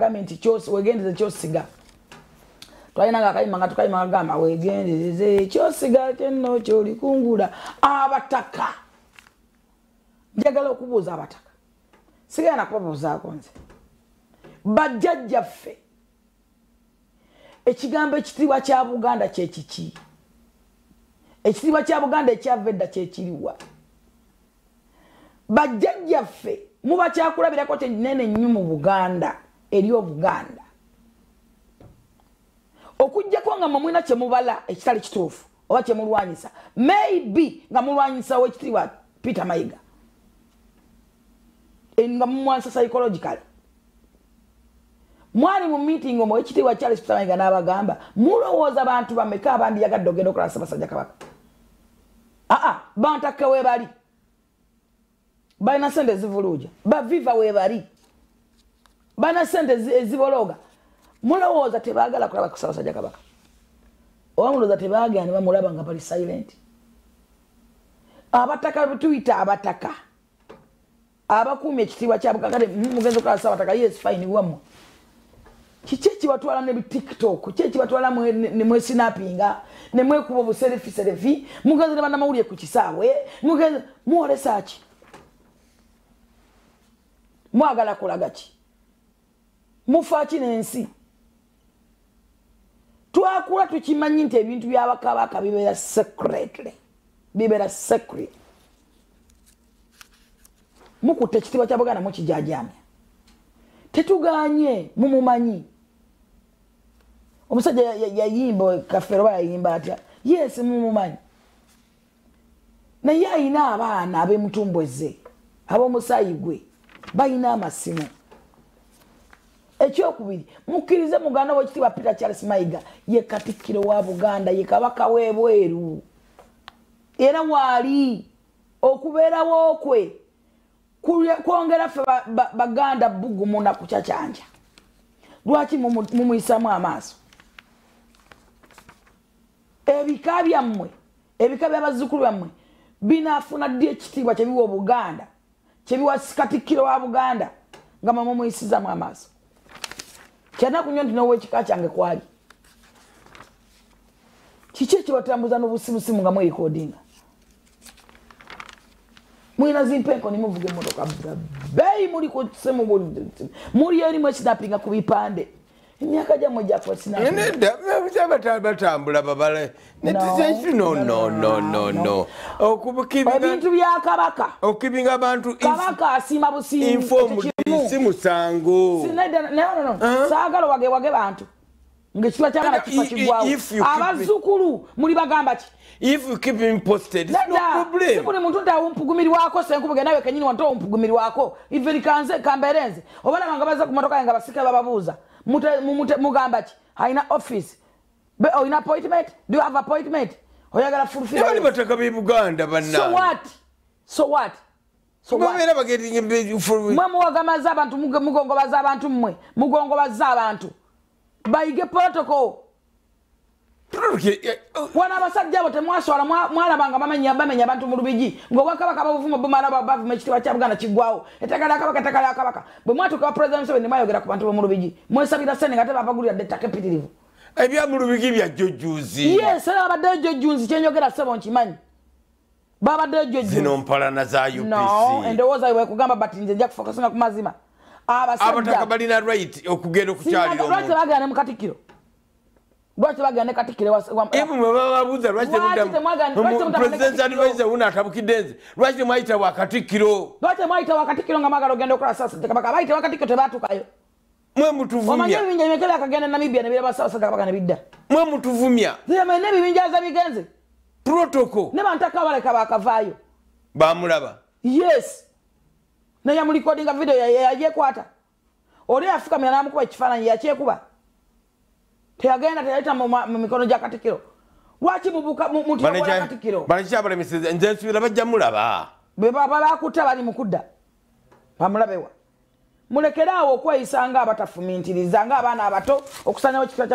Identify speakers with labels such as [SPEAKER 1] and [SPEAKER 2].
[SPEAKER 1] government chose wegende the chosiga twaina ga kaimanga tukaimanga gama wegende ze chosiga kenno choli kungula abataka njagala okubuza abataka sigana nakubuza akonze bajjajja fe ekigambo ekitiibwa kya buganda kyekiki ekitiibwa kya buganda ekyavedda kyekiriwa bajjajjaffe mubakyakulabirako tenene nnyo mu buganda eryobuganda okujjako nga mwemwina kyemubala ekitali kituufu oba kyemulwanyisa maybe nga mulwanyisa wekitiibwa peter mayiga nga mumwanisa psychologicaly mwali mu meeting omwo wekitiibwa charles peter mayiga n'abagamba mulowooza abantu bameka abandi yagadde ogenda okola ssabasajja kabaka aa bantakke webali balina sente zivuluuja baviva webali bana sente ezibologa mulowooza tebaagala kulaba kusabasajja kabaka oba mulowooza tebaagala ne bamulaba nga bali silenti abataka betuyita abataka abakuumi ekitiibwa kyabukakale mm, mugenzi okulaba sabataka yes fine wamwe kiki ekibatwala ne tiktok ki ekibatwala nemwesinapinga nemwekuba obuserefiserefi mugenze ne banamawulire ku kisaawe mugenze mwolesaaki mwagala kulaga ki mufaaki n'ensi twakula tukimanyi nti ebintu byabakabaka bibeera secretly bibeera secret mukutta ekitiibwa kya buganda mukijajamya tetuganye mumumanyi omusajja yayimba kaffeero ba yayimba atya yesi mumumanyi naye ayina abaana ab'emutumbweze ab'omusaayi gwe balina amasimu ekyokubiri mukkirize muganda wekitiibwa peter charles maiga ye katikkiro wa buganda ye kabaka webweru era waali okubeerawo kwe kwongera ffe baganda bugumuna ku kyakyanja lwaki mumuyisamu amaaso ebika byammwe ebika byabazzukulu byammwe binaafuna ddi ekitiibwa kyebiwa obuganda kyebiwa sikatikkiro wa buganda nga mwemumuyisizamu amaaso kyanaku nnyo ndinaowa ekika kyange kwali kiki ekibatambuza n'obusimusimu nga mwerikodinga mwina zimpenko nimuvuga emotoka bbeeyi muli kusemu muli erimu ekinapinga ku bipande emyaka gyamwe gyakosinabatambula babale nekibintu byakabaka okibinga abantu kabaka asiima busimu simu sango saagala wagewage bantu ngekiba kyagala kifa kigwawo abazukulu muli bagamba ki kuli muntu nti awumpugumirwako senkubuge nawe kenyini wantu awumpugumirwako iveri kanze kambere nze obana banga baza ku motoka yenga basika bababuuza mugamba ki alina offisi olina appointment do you have appointment oyagala fulfil bateka bebuganda banna so what so what sobera bagerenge mbeju for mwe mwagamaza abantu mugongo bazabantu mwe mugongo bazabantu bayige protocol oh. wana abasajja bo temwaswala mwalabanga bamenya bamenya abantu mu lubiji ng'obwakabaka babuvuma bumalaba bavu mekitiba kyabuganda kiggwawo etakala akabaka etakala akabaka bwe mwatukaba president museven mayogera ku bantu bo mu lubiji mwesabira sene ngate bapaguliradde ettaka empitirivu ebya mu lubiji byajjojuzi yes era abaddeyo jojunzi kyenyogera sebo nkimanyi babadde jjojjoinompalana za u no endowooza yiwe kugamba but nze nja kufokasinga ku mazima abasabataka balina right okugenda okukyalirlwaki bagenda ne mukatikkiro lwaki bagenda nekatikkiroemwagendaunatabukidde nze lwaki temwayita wakatikkiro lwaki temwayita wakatikkiro nga mwagala ogenda okola saasa jakabaka abayita wakatikkiro tebatukayo mwemutuvumyaomanye ebibinja byekebyakagenda enamibia nebirabasaasa jakabaka nebidda mwemutuvumya emaine ebibinja za bigenze protocol nebantaka baleka bakavayo bamulaba yes na ya recording video ya yaje kwata ole afika mwanamku ba kifananya yache kuba teyagenda teyaita mu mikono ja katikiro wachi mubuka mutu ya katikiro banisha bale mrs njensu laba jamulaba beba baba akutaba ni mukuda bamulabewa mulekerawo kwa isanga abatafumintiriza nga abana abato okusanya okikira